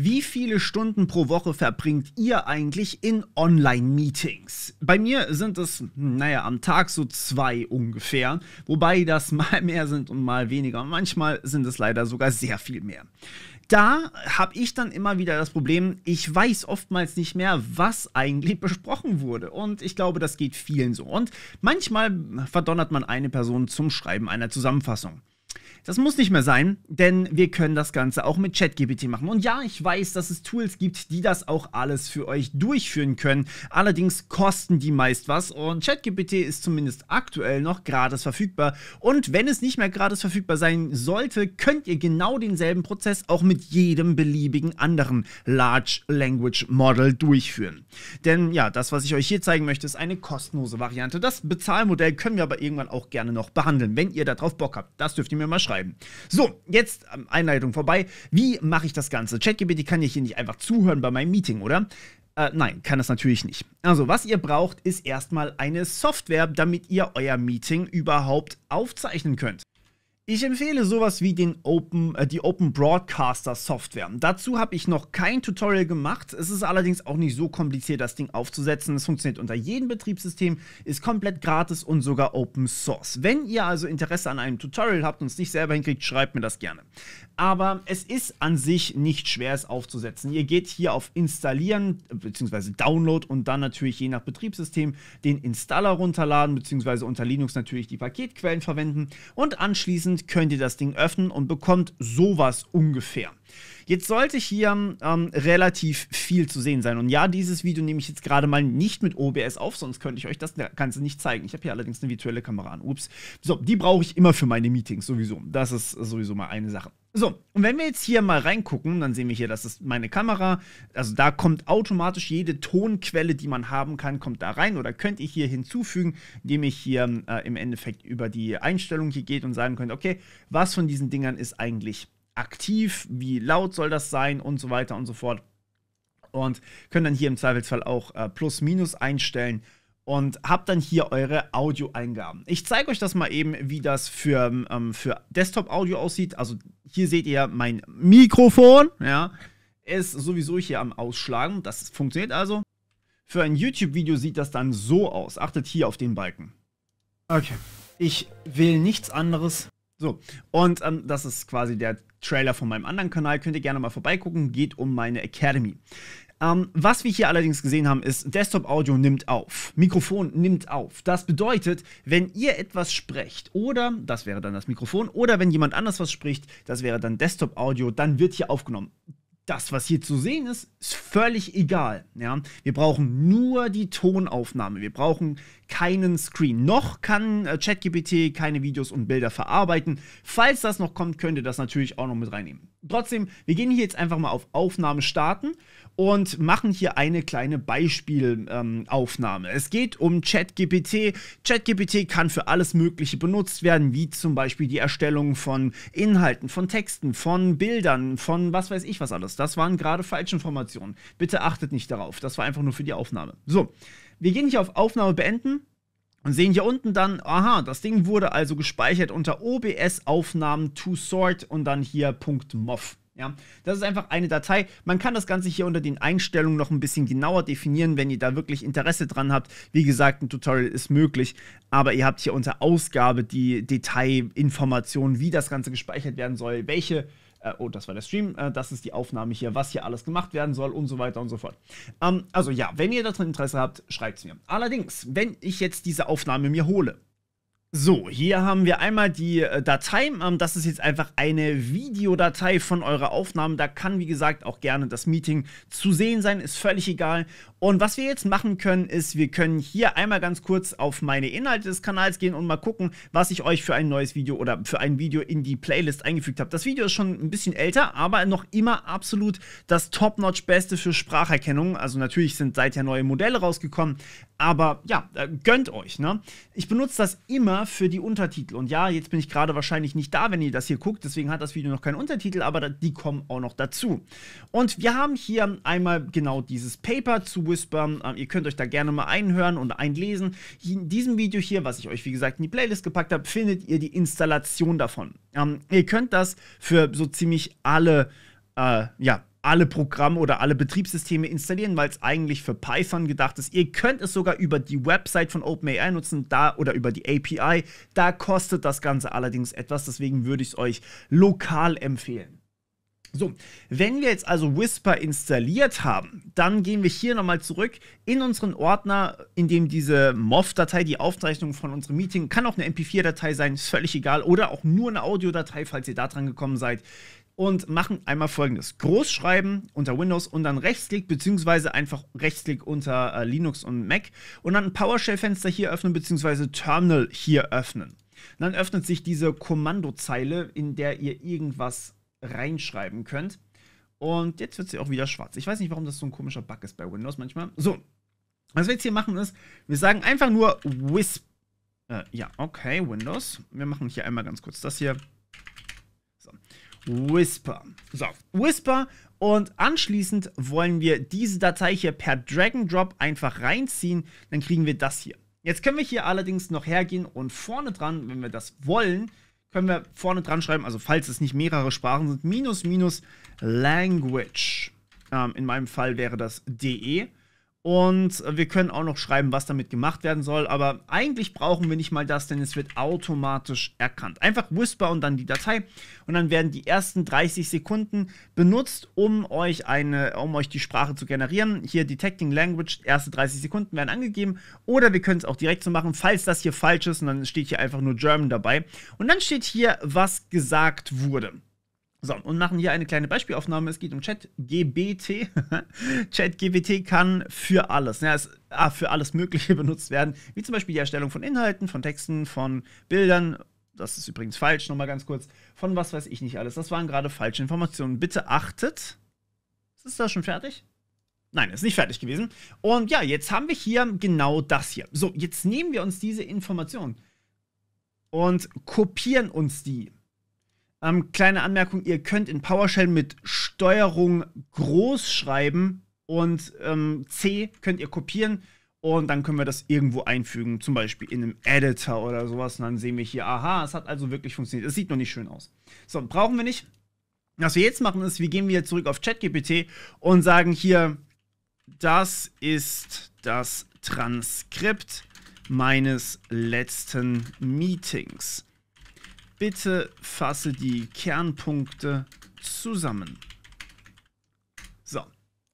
Wie viele Stunden pro Woche verbringt ihr eigentlich in Online-Meetings? Bei mir sind es, naja, am Tag so zwei ungefähr, wobei das mal mehr sind und mal weniger. Manchmal sind es leider sogar sehr viel mehr da habe ich dann immer wieder das Problem, ich weiß oftmals nicht mehr, was eigentlich besprochen wurde. Und ich glaube, das geht vielen so. Und manchmal verdonnert man eine Person zum Schreiben einer Zusammenfassung. Das muss nicht mehr sein, denn wir können das Ganze auch mit ChatGPT machen. Und ja, ich weiß, dass es Tools gibt, die das auch alles für euch durchführen können. Allerdings kosten die meist was und ChatGPT ist zumindest aktuell noch gratis verfügbar. Und wenn es nicht mehr gratis verfügbar sein sollte, könnt ihr genau denselben Prozess auch mit jedem beliebigen anderen Large Language Model durchführen. Denn ja, das, was ich euch hier zeigen möchte, ist eine kostenlose Variante. Das Bezahlmodell können wir aber irgendwann auch gerne noch behandeln, wenn ihr darauf Bock habt. Das dürft ihr mir mal mal schreiben. So, jetzt Einleitung vorbei. Wie mache ich das Ganze? ChatGPT kann ich hier nicht einfach zuhören bei meinem Meeting, oder? Äh, nein, kann das natürlich nicht. Also, was ihr braucht, ist erstmal eine Software, damit ihr euer Meeting überhaupt aufzeichnen könnt. Ich empfehle sowas wie den Open, äh, die Open Broadcaster Software. Dazu habe ich noch kein Tutorial gemacht. Es ist allerdings auch nicht so kompliziert, das Ding aufzusetzen. Es funktioniert unter jedem Betriebssystem, ist komplett gratis und sogar Open Source. Wenn ihr also Interesse an einem Tutorial habt und es nicht selber hinkriegt, schreibt mir das gerne. Aber es ist an sich nicht schwer, es aufzusetzen. Ihr geht hier auf Installieren bzw. Download und dann natürlich je nach Betriebssystem den Installer runterladen bzw. unter Linux natürlich die Paketquellen verwenden und anschließend Abend könnt ihr das Ding öffnen und bekommt sowas ungefähr. Jetzt sollte hier ähm, relativ viel zu sehen sein. Und ja, dieses Video nehme ich jetzt gerade mal nicht mit OBS auf, sonst könnte ich euch das Ganze nicht zeigen. Ich habe hier allerdings eine virtuelle Kamera an. Ups. So, die brauche ich immer für meine Meetings sowieso. Das ist sowieso mal eine Sache. So, und wenn wir jetzt hier mal reingucken, dann sehen wir hier, das ist meine Kamera. Also da kommt automatisch jede Tonquelle, die man haben kann, kommt da rein oder könnt ihr hier hinzufügen, indem ich hier äh, im Endeffekt über die Einstellung hier geht und sagen könnt, okay, was von diesen Dingern ist eigentlich aktiv, wie laut soll das sein und so weiter und so fort. Und können dann hier im Zweifelsfall auch äh, Plus-Minus einstellen und habt dann hier eure Audioeingaben. Ich zeige euch das mal eben, wie das für, ähm, für Desktop-Audio aussieht. Also hier seht ihr mein Mikrofon, ja, ist sowieso hier am Ausschlagen. Das funktioniert also. Für ein YouTube-Video sieht das dann so aus. Achtet hier auf den Balken. Okay. Ich will nichts anderes. So, und ähm, das ist quasi der Trailer von meinem anderen Kanal. Könnt ihr gerne mal vorbeigucken. Geht um meine Academy. Ähm, was wir hier allerdings gesehen haben, ist, Desktop-Audio nimmt auf, Mikrofon nimmt auf. Das bedeutet, wenn ihr etwas sprecht oder, das wäre dann das Mikrofon, oder wenn jemand anders was spricht, das wäre dann Desktop-Audio, dann wird hier aufgenommen das, was hier zu sehen ist, ist völlig egal. Ja? Wir brauchen nur die Tonaufnahme. Wir brauchen keinen Screen. Noch kann äh, ChatGPT keine Videos und Bilder verarbeiten. Falls das noch kommt, könnt ihr das natürlich auch noch mit reinnehmen. Trotzdem, wir gehen hier jetzt einfach mal auf Aufnahme starten und machen hier eine kleine Beispielaufnahme. Ähm, es geht um ChatGPT. ChatGPT kann für alles Mögliche benutzt werden, wie zum Beispiel die Erstellung von Inhalten, von Texten, von Bildern, von was weiß ich was alles. Das waren gerade Falschinformationen. Bitte achtet nicht darauf. Das war einfach nur für die Aufnahme. So. Wir gehen hier auf Aufnahme beenden und sehen hier unten dann, aha, das Ding wurde also gespeichert unter OBS Aufnahmen to sort und dann hier .mov. Ja, das ist einfach eine Datei. Man kann das Ganze hier unter den Einstellungen noch ein bisschen genauer definieren, wenn ihr da wirklich Interesse dran habt. Wie gesagt, ein Tutorial ist möglich, aber ihr habt hier unter Ausgabe die Detailinformationen, wie das Ganze gespeichert werden soll, welche äh, oh, das war der Stream, äh, das ist die Aufnahme hier, was hier alles gemacht werden soll und so weiter und so fort. Ähm, also ja, wenn ihr daran Interesse habt, schreibt es mir. Allerdings, wenn ich jetzt diese Aufnahme mir hole, so, hier haben wir einmal die äh, Datei. Ähm, das ist jetzt einfach eine Videodatei von eurer Aufnahme. Da kann, wie gesagt, auch gerne das Meeting zu sehen sein, ist völlig egal. Und was wir jetzt machen können, ist, wir können hier einmal ganz kurz auf meine Inhalte des Kanals gehen und mal gucken, was ich euch für ein neues Video oder für ein Video in die Playlist eingefügt habe. Das Video ist schon ein bisschen älter, aber noch immer absolut das Top-Notch-Beste für Spracherkennung. Also natürlich sind seither neue Modelle rausgekommen, aber ja, äh, gönnt euch, ne? Ich benutze das immer für die Untertitel. Und ja, jetzt bin ich gerade wahrscheinlich nicht da, wenn ihr das hier guckt. Deswegen hat das Video noch keinen Untertitel, aber die kommen auch noch dazu. Und wir haben hier einmal genau dieses Paper zu Whisper. Ähm, ihr könnt euch da gerne mal einhören und einlesen. In diesem Video hier, was ich euch wie gesagt in die Playlist gepackt habe, findet ihr die Installation davon. Ähm, ihr könnt das für so ziemlich alle äh, ja, alle Programme oder alle Betriebssysteme installieren, weil es eigentlich für Python gedacht ist. Ihr könnt es sogar über die Website von OpenAI nutzen, da oder über die API. Da kostet das Ganze allerdings etwas, deswegen würde ich es euch lokal empfehlen. So, wenn wir jetzt also Whisper installiert haben, dann gehen wir hier nochmal zurück in unseren Ordner, in dem diese MOV-Datei, die Aufzeichnung von unserem Meeting, kann auch eine MP4-Datei sein, ist völlig egal, oder auch nur eine Audiodatei, falls ihr da dran gekommen seid und machen einmal folgendes. Großschreiben unter Windows und dann Rechtsklick, beziehungsweise einfach Rechtsklick unter äh, Linux und Mac und dann ein PowerShell-Fenster hier öffnen, beziehungsweise Terminal hier öffnen. Und dann öffnet sich diese Kommandozeile, in der ihr irgendwas reinschreiben könnt. Und jetzt wird sie auch wieder schwarz. Ich weiß nicht, warum das so ein komischer Bug ist bei Windows manchmal. So, was wir jetzt hier machen ist, wir sagen einfach nur Wisp. Äh, ja, okay, Windows. Wir machen hier einmal ganz kurz das hier. Whisper. So, Whisper und anschließend wollen wir diese Datei hier per Drag and Drop einfach reinziehen, dann kriegen wir das hier. Jetzt können wir hier allerdings noch hergehen und vorne dran, wenn wir das wollen, können wir vorne dran schreiben, also falls es nicht mehrere Sprachen sind, minus minus language. Ähm, in meinem Fall wäre das DE. Und wir können auch noch schreiben, was damit gemacht werden soll. Aber eigentlich brauchen wir nicht mal das, denn es wird automatisch erkannt. Einfach Whisper und dann die Datei. Und dann werden die ersten 30 Sekunden benutzt, um euch, eine, um euch die Sprache zu generieren. Hier Detecting Language, erste 30 Sekunden werden angegeben. Oder wir können es auch direkt so machen, falls das hier falsch ist. Und dann steht hier einfach nur German dabei. Und dann steht hier, was gesagt wurde. So, und machen hier eine kleine Beispielaufnahme. Es geht um ChatGBT. ChatGBT kann für alles, ja, es, ah, für alles Mögliche benutzt werden, wie zum Beispiel die Erstellung von Inhalten, von Texten, von Bildern. Das ist übrigens falsch, nochmal ganz kurz. Von was weiß ich nicht alles. Das waren gerade falsche Informationen. Bitte achtet. Ist das schon fertig? Nein, ist nicht fertig gewesen. Und ja, jetzt haben wir hier genau das hier. So, jetzt nehmen wir uns diese Informationen und kopieren uns die ähm, kleine Anmerkung, ihr könnt in PowerShell mit Steuerung groß schreiben und ähm, C könnt ihr kopieren und dann können wir das irgendwo einfügen, zum Beispiel in einem Editor oder sowas. Und dann sehen wir hier, aha, es hat also wirklich funktioniert. Es sieht noch nicht schön aus. So, brauchen wir nicht. Was wir jetzt machen ist, wir gehen wieder zurück auf ChatGPT und sagen hier, das ist das Transkript meines letzten Meetings. Bitte fasse die Kernpunkte zusammen. So.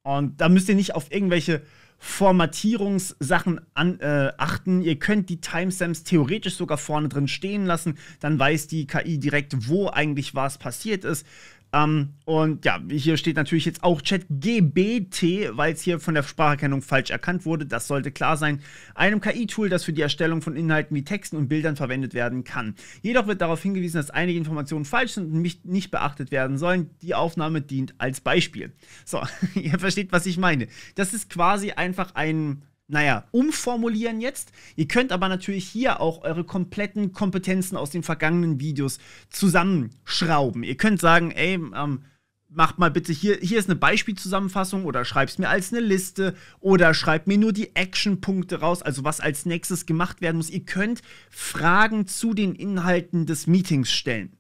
Und da müsst ihr nicht auf irgendwelche Formatierungssachen an, äh, achten. Ihr könnt die Timestamps theoretisch sogar vorne drin stehen lassen. Dann weiß die KI direkt, wo eigentlich was passiert ist. Ähm, und ja, hier steht natürlich jetzt auch Chat GBT, weil es hier von der Spracherkennung falsch erkannt wurde. Das sollte klar sein. Einem KI-Tool, das für die Erstellung von Inhalten wie Texten und Bildern verwendet werden kann. Jedoch wird darauf hingewiesen, dass einige Informationen falsch sind und nicht, nicht beachtet werden sollen. Die Aufnahme dient als Beispiel. So, ihr versteht, was ich meine. Das ist quasi einfach ein naja, umformulieren jetzt. Ihr könnt aber natürlich hier auch eure kompletten Kompetenzen aus den vergangenen Videos zusammenschrauben. Ihr könnt sagen, ey, ähm, macht mal bitte hier, hier ist eine Beispielzusammenfassung oder schreib's mir als eine Liste oder schreibt mir nur die Actionpunkte raus, also was als nächstes gemacht werden muss. Ihr könnt Fragen zu den Inhalten des Meetings stellen.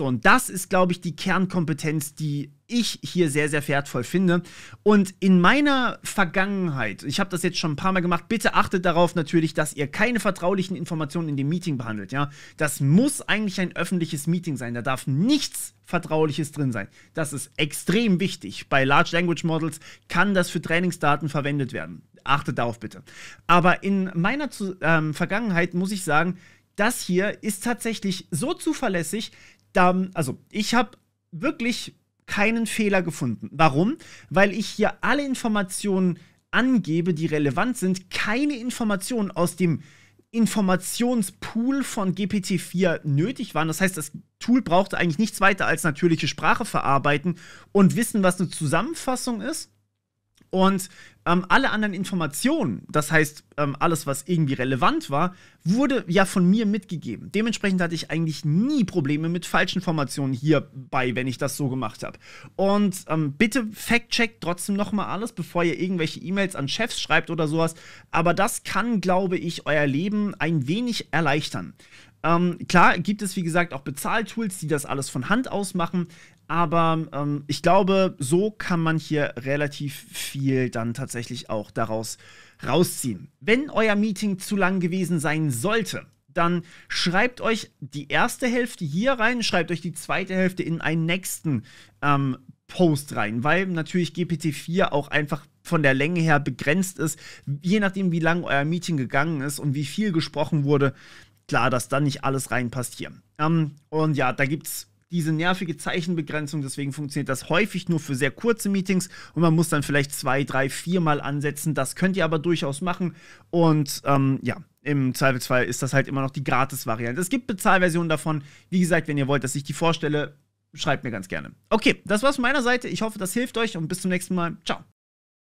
So, und das ist, glaube ich, die Kernkompetenz, die ich hier sehr, sehr wertvoll finde. Und in meiner Vergangenheit, ich habe das jetzt schon ein paar Mal gemacht, bitte achtet darauf natürlich, dass ihr keine vertraulichen Informationen in dem Meeting behandelt. Ja? Das muss eigentlich ein öffentliches Meeting sein. Da darf nichts Vertrauliches drin sein. Das ist extrem wichtig. Bei Large Language Models kann das für Trainingsdaten verwendet werden. Achtet darauf bitte. Aber in meiner ähm, Vergangenheit muss ich sagen, das hier ist tatsächlich so zuverlässig, dann, also ich habe wirklich keinen Fehler gefunden. Warum? Weil ich hier alle Informationen angebe, die relevant sind, keine Informationen aus dem Informationspool von GPT-4 nötig waren. Das heißt, das Tool brauchte eigentlich nichts weiter als natürliche Sprache verarbeiten und wissen, was eine Zusammenfassung ist und ähm, alle anderen Informationen, das heißt ähm, alles, was irgendwie relevant war, wurde ja von mir mitgegeben. Dementsprechend hatte ich eigentlich nie Probleme mit falschen Informationen hierbei, wenn ich das so gemacht habe. Und ähm, bitte fact-checkt trotzdem nochmal alles, bevor ihr irgendwelche E-Mails an Chefs schreibt oder sowas. Aber das kann, glaube ich, euer Leben ein wenig erleichtern. Ähm, klar gibt es, wie gesagt, auch Bezahltools, die das alles von Hand aus machen, aber ähm, ich glaube, so kann man hier relativ viel dann tatsächlich auch daraus rausziehen. Wenn euer Meeting zu lang gewesen sein sollte, dann schreibt euch die erste Hälfte hier rein, schreibt euch die zweite Hälfte in einen nächsten ähm, Post rein, weil natürlich GPT-4 auch einfach von der Länge her begrenzt ist. Je nachdem, wie lang euer Meeting gegangen ist und wie viel gesprochen wurde, klar, dass dann nicht alles reinpasst hier. Ähm, und ja, da gibt es diese nervige Zeichenbegrenzung. Deswegen funktioniert das häufig nur für sehr kurze Meetings und man muss dann vielleicht zwei, drei, vier Mal ansetzen. Das könnt ihr aber durchaus machen. Und ähm, ja, im Zweifelsfall ist das halt immer noch die Gratis-Variante. Es gibt Bezahlversionen davon. Wie gesagt, wenn ihr wollt, dass ich die vorstelle, schreibt mir ganz gerne. Okay, das war's von meiner Seite. Ich hoffe, das hilft euch und bis zum nächsten Mal. Ciao.